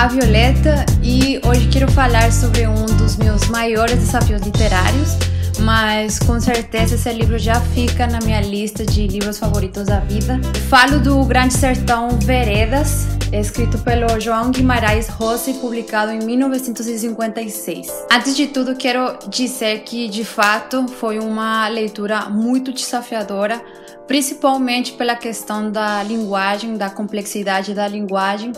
a Violeta e hoje quero falar sobre um dos meus maiores desafios literários, mas com certeza esse livro já fica na minha lista de livros favoritos da vida. Falo do Grande Sertão Veredas, escrito pelo João Guimarães Rossi, publicado em 1956. Antes de tudo, quero dizer que, de fato, foi uma leitura muito desafiadora, principalmente pela questão da linguagem, da complexidade da linguagem,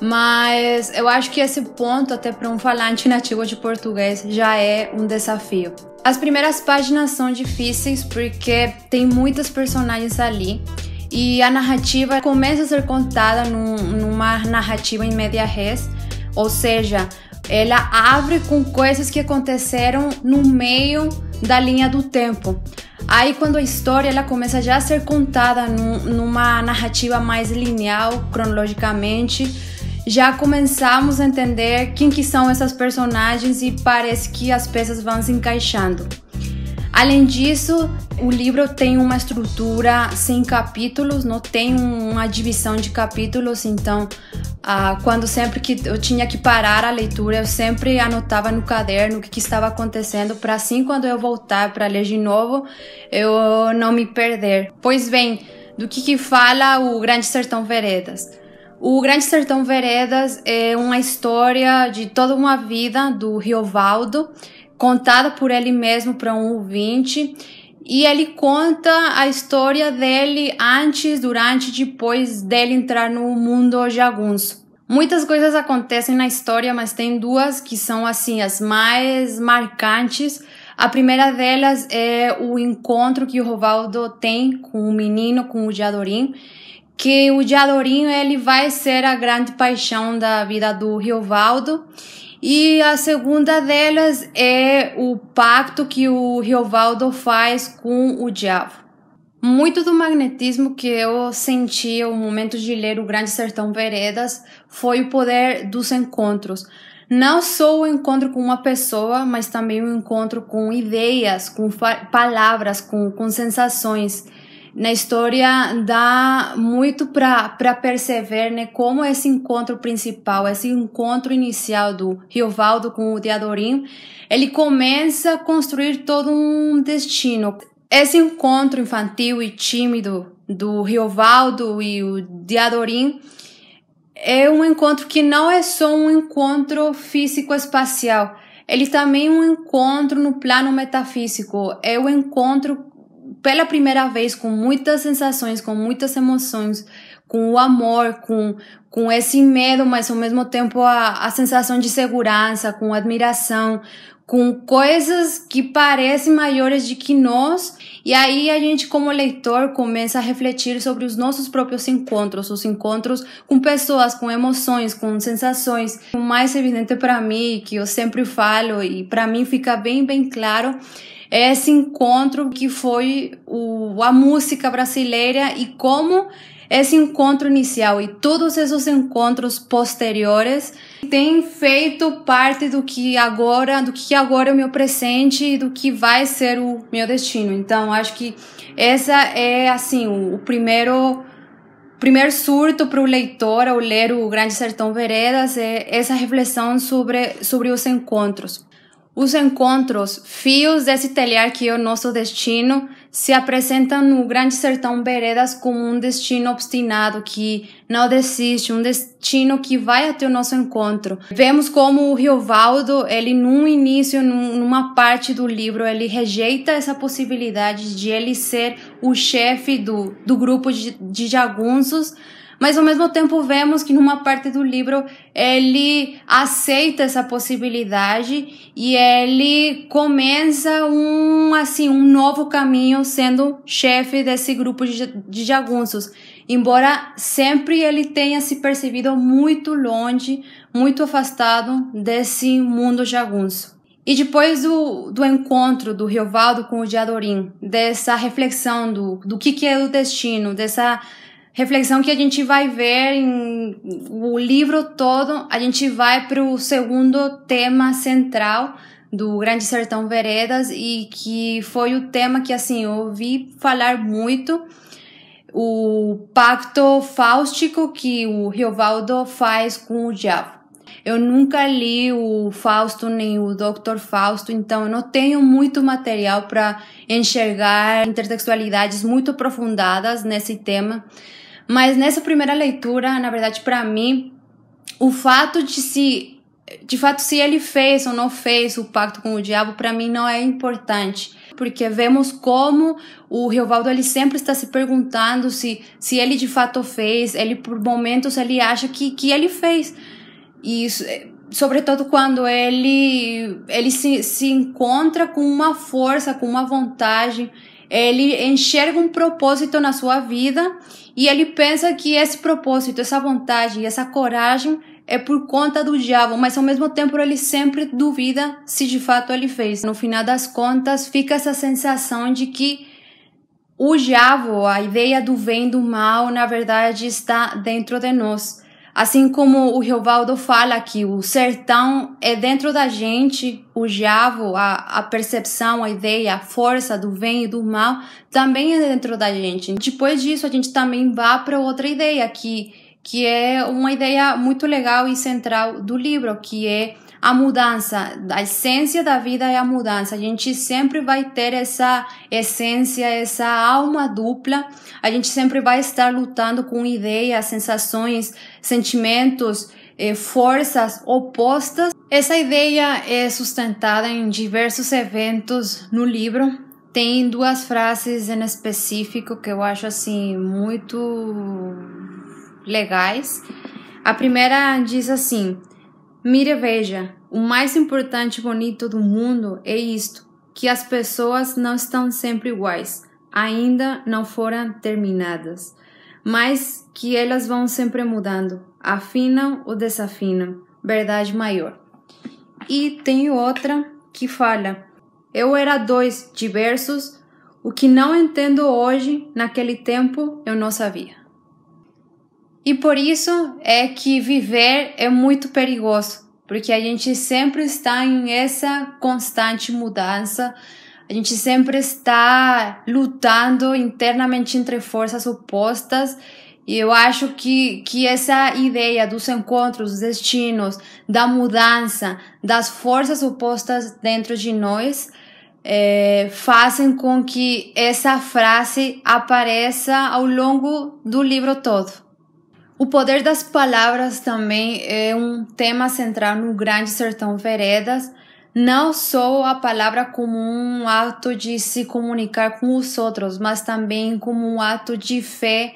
mas eu acho que esse ponto, até para um falante nativo de português, já é um desafio. As primeiras páginas são difíceis porque tem muitas personagens ali e a narrativa começa a ser contada num, numa narrativa em média res, ou seja, ela abre com coisas que aconteceram no meio da linha do tempo. Aí quando a história ela começa já a ser contada num, numa narrativa mais lineal, cronologicamente, já começamos a entender quem que são essas personagens e parece que as peças vão se encaixando. Além disso, o livro tem uma estrutura sem capítulos, não tem uma divisão de capítulos, então ah, quando sempre que eu tinha que parar a leitura, eu sempre anotava no caderno o que, que estava acontecendo, para assim quando eu voltar para ler de novo, eu não me perder. Pois bem, do que, que fala o Grande Sertão Veredas? O Grande Sertão Veredas é uma história de toda uma vida do Riovaldo. Valdo contada por ele mesmo para um ouvinte. E ele conta a história dele antes, durante e depois dele entrar no mundo jagunço. Muitas coisas acontecem na história, mas tem duas que são assim as mais marcantes. A primeira delas é o encontro que o Rovaldo tem com o menino, com o Diadorim, que o Diadorim ele vai ser a grande paixão da vida do Riovaldo e a segunda delas é o pacto que o Riovaldo faz com o diabo. Muito do magnetismo que eu senti no momento de ler O Grande Sertão Veredas foi o poder dos encontros. Não só o encontro com uma pessoa, mas também o encontro com ideias, com palavras, com, com sensações na história dá muito para perceber né, como esse encontro principal, esse encontro inicial do Riovaldo com o Teodorim, ele começa a construir todo um destino. Esse encontro infantil e tímido do Riovaldo e o Diadorim é um encontro que não é só um encontro físico-espacial, ele também é um encontro no plano metafísico, é o um encontro pela primeira vez com muitas sensações, com muitas emoções, com o amor, com, com esse medo, mas ao mesmo tempo a, a sensação de segurança, com admiração, com coisas que parecem maiores de que nós. E aí a gente, como leitor, começa a refletir sobre os nossos próprios encontros, os encontros com pessoas, com emoções, com sensações. O mais evidente para mim, que eu sempre falo e para mim fica bem, bem claro, esse encontro que foi o, a música brasileira e como esse encontro inicial e todos esses encontros posteriores têm feito parte do que agora, do que agora é o meu presente e do que vai ser o meu destino. Então, acho que essa é assim o, o primeiro primeiro surto para o leitor ao ler o Grande Sertão Veredas é essa reflexão sobre sobre os encontros. Os encontros, fios desse telhar que é o nosso destino, se apresentam no Grande Sertão Veredas como um destino obstinado que não desiste, um destino que vai até o nosso encontro. Vemos como o Riovaldo, ele num início, numa parte do livro, ele rejeita essa possibilidade de ele ser o chefe do, do grupo de, de jagunços, mas ao mesmo tempo vemos que numa parte do livro ele aceita essa possibilidade e ele começa um assim um novo caminho sendo chefe desse grupo de, de jagunços embora sempre ele tenha se percebido muito longe, muito afastado desse mundo jagunço. E depois do, do encontro do Riovaldo com o Diadorim, dessa reflexão do, do que, que é o destino, dessa reflexão que a gente vai ver em o livro todo, a gente vai para o segundo tema central do Grande Sertão Veredas e que foi o tema que assim eu ouvi falar muito o pacto fáustico que o Riovaldo faz com o diabo. Eu nunca li o Fausto nem o Dr. Fausto, então eu não tenho muito material para enxergar intertextualidades muito aprofundadas nesse tema. Mas nessa primeira leitura, na verdade, para mim, o fato de se de fato se ele fez ou não fez o pacto com o diabo para mim não é importante porque vemos como o Riovaldo ele sempre está se perguntando se se ele de fato fez ele por momentos ele acha que que ele fez e isso, eh, sobretudo quando ele ele se, se encontra com uma força com uma vontade ele enxerga um propósito na sua vida e ele pensa que esse propósito, essa vontade, essa coragem é por conta do diabo, mas ao mesmo tempo ele sempre duvida se de fato ele fez. No final das contas, fica essa sensação de que o diabo, a ideia do bem e do mal, na verdade está dentro de nós. Assim como o Riovaldo fala que o sertão é dentro da gente, o diabo, a, a percepção, a ideia, a força do bem e do mal também é dentro da gente. Depois disso, a gente também vai para outra ideia que, que é uma ideia muito legal e central do livro, que é a mudança, a essência da vida é a mudança. A gente sempre vai ter essa essência, essa alma dupla. A gente sempre vai estar lutando com ideias, sensações, sentimentos, eh, forças opostas. Essa ideia é sustentada em diversos eventos no livro. Tem duas frases em específico que eu acho assim muito legais. A primeira diz assim: Mira, veja, o mais importante e bonito do mundo é isto, que as pessoas não estão sempre iguais, ainda não foram terminadas, mas que elas vão sempre mudando, afinam ou desafinam, verdade maior. E tem outra que fala, eu era dois diversos, o que não entendo hoje, naquele tempo eu não sabia. E por isso é que viver é muito perigoso, porque a gente sempre está em essa constante mudança, a gente sempre está lutando internamente entre forças opostas. E eu acho que, que essa ideia dos encontros, dos destinos, da mudança, das forças opostas dentro de nós, é, fazem com que essa frase apareça ao longo do livro todo. O poder das palavras também é um tema central no Grande Sertão Veredas. Não só a palavra como um ato de se comunicar com os outros, mas também como um ato de fé,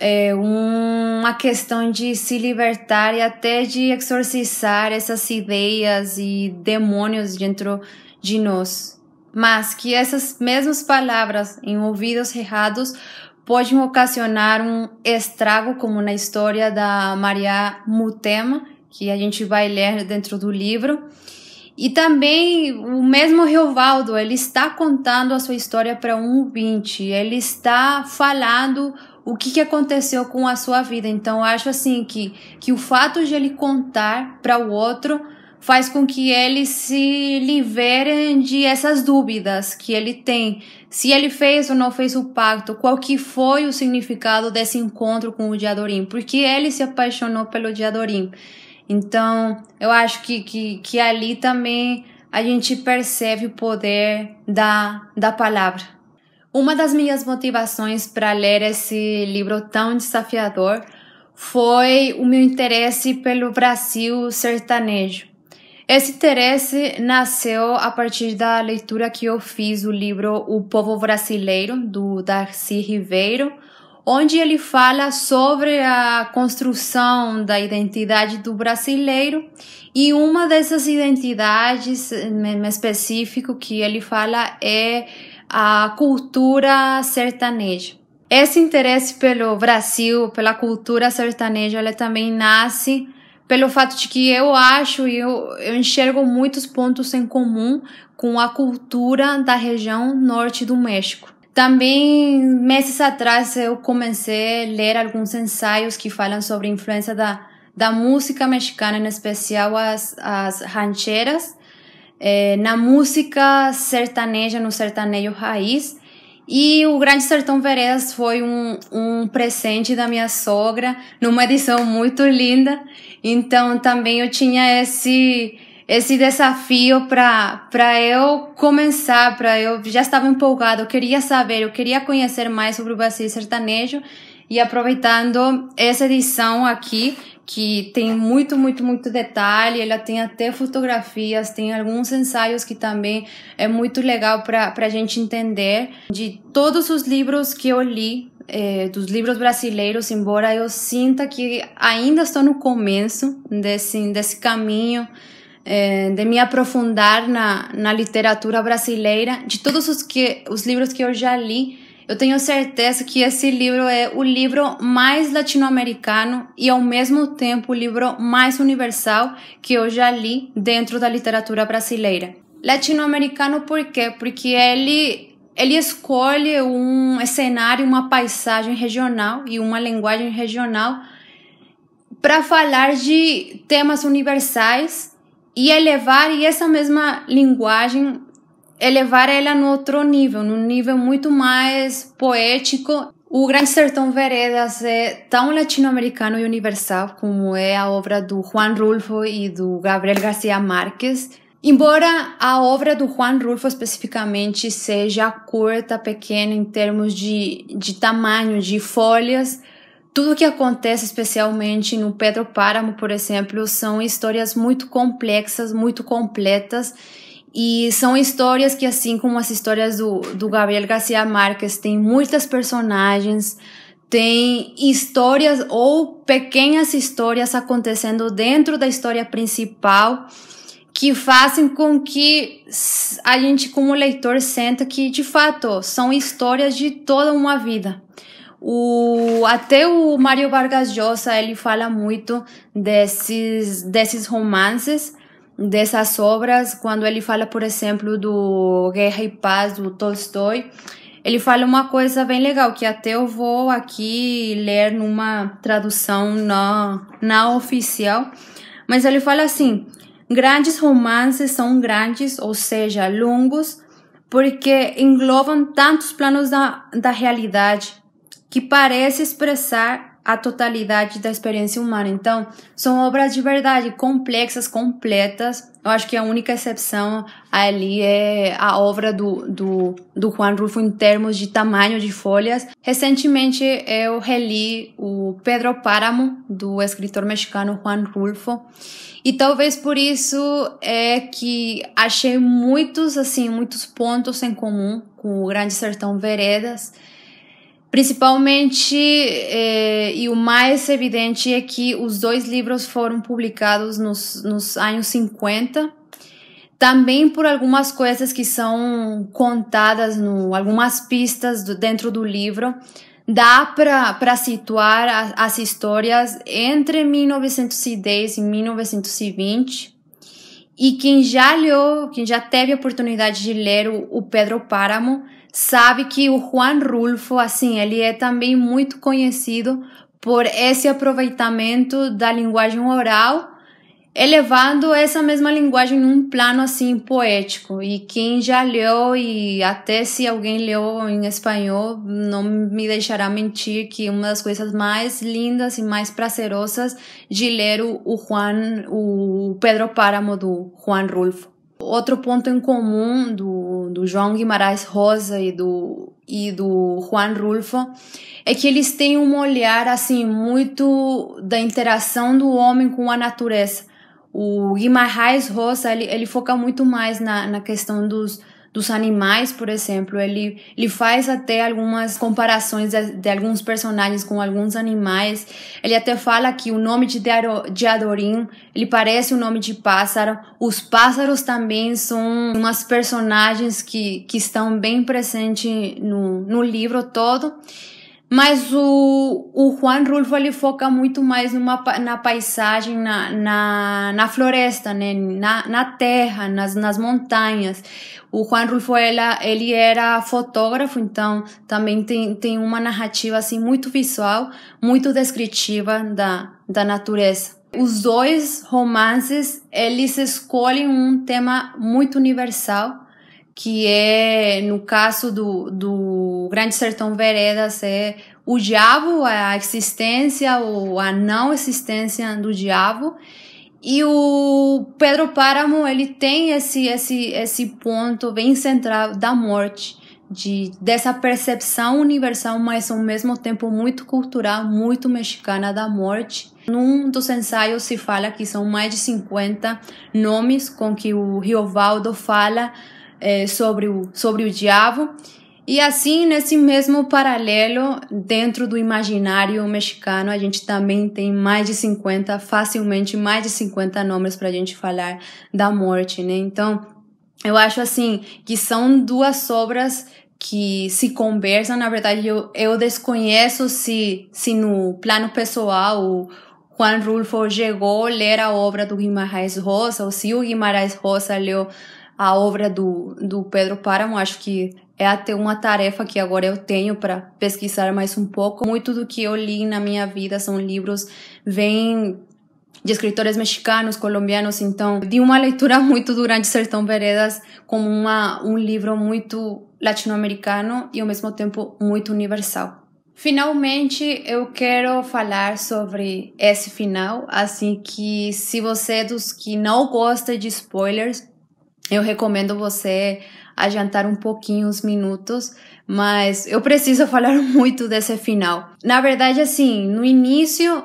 é uma questão de se libertar e até de exorcizar essas ideias e demônios dentro de nós. Mas que essas mesmas palavras em ouvidos errados podem ocasionar um estrago, como na história da Maria Mutema, que a gente vai ler dentro do livro. E também o mesmo Reovaldo, ele está contando a sua história para um ouvinte, ele está falando o que, que aconteceu com a sua vida. Então, acho assim que, que o fato de ele contar para o outro faz com que ele se libere de essas dúvidas que ele tem. Se ele fez ou não fez o pacto, qual que foi o significado desse encontro com o Diadorim? Porque ele se apaixonou pelo Diadorim. Então, eu acho que, que, que ali também a gente percebe o poder da, da palavra. Uma das minhas motivações para ler esse livro tão desafiador foi o meu interesse pelo Brasil sertanejo. Esse interesse nasceu a partir da leitura que eu fiz do livro O Povo Brasileiro, do Darcy Ribeiro, onde ele fala sobre a construção da identidade do brasileiro e uma dessas identidades, em específico, que ele fala é a cultura sertaneja. Esse interesse pelo Brasil, pela cultura sertaneja, ele também nasce pelo fato de que eu acho e eu, eu enxergo muitos pontos em comum com a cultura da região norte do México. Também, meses atrás, eu comecei a ler alguns ensaios que falam sobre a influência da, da música mexicana, em especial as, as rancheras, eh, na música sertaneja, no sertanejo raiz, e o Grande Sertão Veredas foi um, um presente da minha sogra, numa edição muito linda. Então também eu tinha esse esse desafio para eu começar, para eu já estava empolgado, eu queria saber, eu queria conhecer mais sobre o Brasil sertanejo e aproveitando essa edição aqui, que tem muito, muito, muito detalhe. Ela tem até fotografias, tem alguns ensaios que também é muito legal para a gente entender. De todos os livros que eu li, eh, dos livros brasileiros, embora eu sinta que ainda estou no começo desse, desse caminho. Eh, de me aprofundar na, na literatura brasileira, de todos os, que, os livros que eu já li, eu tenho certeza que esse livro é o livro mais latino-americano e, ao mesmo tempo, o livro mais universal que eu já li dentro da literatura brasileira. Latino-americano por quê? Porque ele, ele escolhe um cenário, uma paisagem regional e uma linguagem regional para falar de temas universais e elevar essa mesma linguagem elevar ela a outro nível, num nível muito mais poético. O Grande Sertão Veredas é tão latino-americano e universal como é a obra do Juan Rulfo e do Gabriel Garcia Márquez. Embora a obra do Juan Rulfo especificamente seja curta, pequena em termos de, de tamanho, de folhas, tudo o que acontece, especialmente no Pedro Páramo, por exemplo, são histórias muito complexas, muito completas e são histórias que, assim como as histórias do, do Gabriel Garcia Marques, tem muitas personagens, tem histórias ou pequenas histórias acontecendo dentro da história principal que fazem com que a gente, como leitor, senta que, de fato, são histórias de toda uma vida. O, até o Mário Vargas Llosa, ele fala muito desses, desses romances, dessas obras, quando ele fala, por exemplo, do Guerra e Paz, do Tolstói, ele fala uma coisa bem legal, que até eu vou aqui ler numa tradução na na oficial, mas ele fala assim, grandes romances são grandes, ou seja, longos, porque englobam tantos planos da, da realidade que parece expressar a totalidade da experiência humana. Então, são obras de verdade complexas, completas. Eu acho que a única exceção ali é a obra do, do, do Juan Rulfo em termos de tamanho de folhas. Recentemente eu reli o Pedro Páramo, do escritor mexicano Juan Rulfo. E talvez por isso é que achei muitos, assim, muitos pontos em comum com o Grande Sertão Veredas Principalmente, eh, e o mais evidente é que os dois livros foram publicados nos, nos anos 50, também por algumas coisas que são contadas, no, algumas pistas do, dentro do livro, dá para situar as, as histórias entre 1910 e 1920. E quem já leu, quem já teve a oportunidade de ler o, o Pedro Páramo, sabe que o Juan Rulfo, assim, ele é também muito conhecido por esse aproveitamento da linguagem oral, elevando essa mesma linguagem num plano assim poético. E quem já leu e até se alguém leu em espanhol, não me deixará mentir que uma das coisas mais lindas e mais prazerosas de ler o Juan, o Pedro Páramo do Juan Rulfo. Outro ponto em comum do, do João Guimarães Rosa e do, e do Juan Rulfo é que eles têm um olhar assim muito da interação do homem com a natureza. O Guimarães Rosa ele, ele foca muito mais na, na questão dos dos animais, por exemplo, ele, ele faz até algumas comparações de, de alguns personagens com alguns animais. Ele até fala que o nome de, de Adorim, ele parece o um nome de pássaro. Os pássaros também são umas personagens que, que estão bem presentes no, no livro todo. Mas o, o Juan Rulfo ele foca muito mais numa, na paisagem, na, na, na floresta, né? na, na terra, nas, nas montanhas. O Juan Rulfo ela, ele era fotógrafo, então também tem, tem uma narrativa assim muito visual, muito descritiva da, da natureza. Os dois romances eles escolhem um tema muito universal, que é, no caso do, do o Grande Sertão Veredas é o diabo, a existência ou a não existência do diabo. E o Pedro Páramo, ele tem esse, esse, esse ponto bem central da morte, de, dessa percepção universal, mas ao mesmo tempo muito cultural, muito mexicana da morte. Num dos ensaios se fala que são mais de 50 nomes com que o Riovaldo fala é, sobre, o, sobre o diabo. E assim, nesse mesmo paralelo, dentro do imaginário mexicano, a gente também tem mais de 50, facilmente mais de 50 nomes para a gente falar da morte, né? Então, eu acho assim que são duas obras que se conversam. Na verdade, eu, eu desconheço se, se no plano pessoal o Juan Rulfo chegou a ler a obra do Guimarães Rosa ou se o Guimarães Rosa leu a obra do, do Pedro Páramo, acho que é até uma tarefa que agora eu tenho para pesquisar mais um pouco. Muito do que eu li na minha vida são livros vêm de escritores mexicanos, colombianos, então de uma leitura muito durante Sertão Veredas como uma, um livro muito latino-americano e ao mesmo tempo muito universal. Finalmente, eu quero falar sobre esse final, assim que se você é dos que não gosta de spoilers, eu recomendo você adiantar um pouquinho os minutos, mas eu preciso falar muito desse final. Na verdade, assim, no início,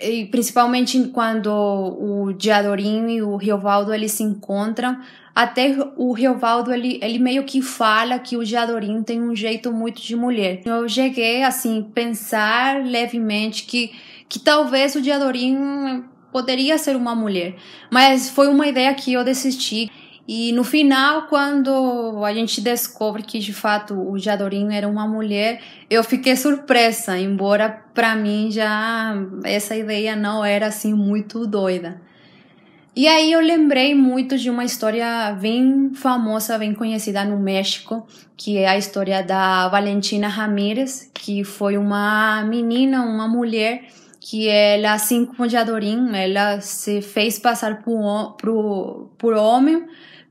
e principalmente quando o Diadorinho e o Riovaldo eles se encontram, até o Riovaldo ele, ele meio que fala que o Diadorinho tem um jeito muito de mulher. Eu cheguei assim pensar levemente que que talvez o Diadorinho poderia ser uma mulher, mas foi uma ideia que eu desisti e no final, quando a gente descobre que de fato o Jadorinho era uma mulher, eu fiquei surpresa, embora para mim já essa ideia não era assim muito doida. E aí eu lembrei muito de uma história bem famosa, bem conhecida no México, que é a história da Valentina Ramírez, que foi uma menina, uma mulher que ela, assim como o Jadorim, ela se fez passar por, por, por homem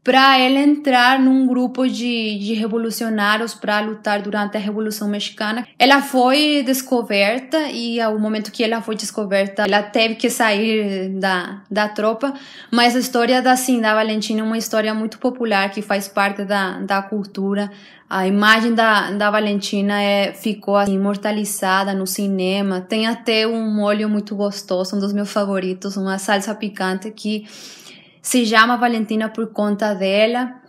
para ela entrar num grupo de, de revolucionários para lutar durante a Revolução Mexicana. Ela foi descoberta e ao momento que ela foi descoberta, ela teve que sair da, da tropa. Mas a história da da Valentina é uma história muito popular que faz parte da, da cultura. A imagem da, da Valentina é, ficou assim, imortalizada no cinema. Tem até um molho muito gostoso, um dos meus favoritos, uma salsa picante que se chama Valentina por conta dela.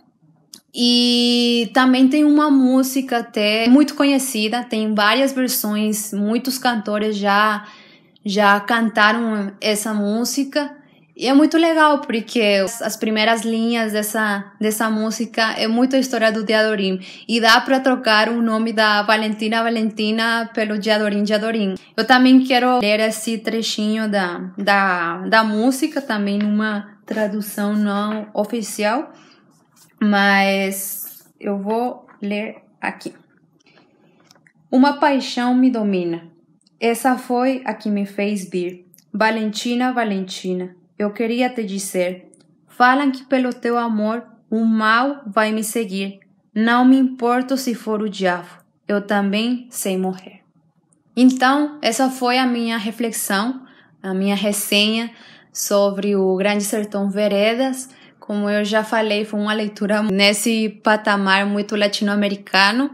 E também tem uma música até muito conhecida, tem várias versões, muitos cantores já já cantaram essa música. E é muito legal porque as primeiras linhas dessa dessa música é muito a história do Diadorim e dá para trocar o nome da Valentina Valentina pelo Diadorim Diadorim. Eu também quero ler esse trechinho da da, da música também numa tradução não oficial, mas eu vou ler aqui. Uma paixão me domina. Essa foi a que me fez vir. Valentina, Valentina, eu queria te dizer. Falam que pelo teu amor o mal vai me seguir. Não me importo se for o diabo. Eu também sei morrer. Então, essa foi a minha reflexão, a minha resenha sobre o Grande Sertão Veredas. Como eu já falei, foi uma leitura nesse patamar muito latino-americano.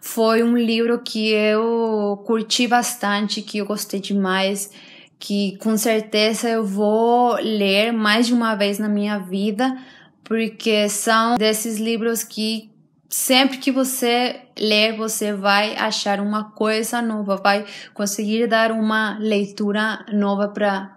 Foi um livro que eu curti bastante, que eu gostei demais, que com certeza eu vou ler mais de uma vez na minha vida, porque são desses livros que sempre que você ler, você vai achar uma coisa nova, vai conseguir dar uma leitura nova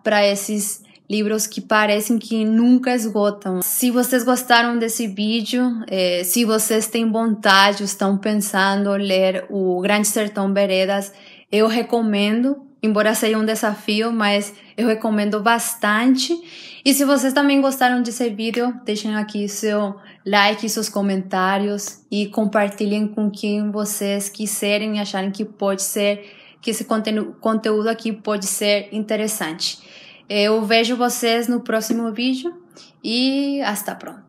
para esses livros que parecem que nunca esgotam. Se vocês gostaram desse vídeo, é, se vocês têm vontade, estão pensando ler o Grande Sertão Veredas, eu recomendo, embora seja um desafio, mas eu recomendo bastante. E se vocês também gostaram desse vídeo, deixem aqui seu like, seus comentários e compartilhem com quem vocês quiserem e acharem que pode ser, que esse conteúdo aqui pode ser interessante. Eu vejo vocês no próximo vídeo e hasta pronto.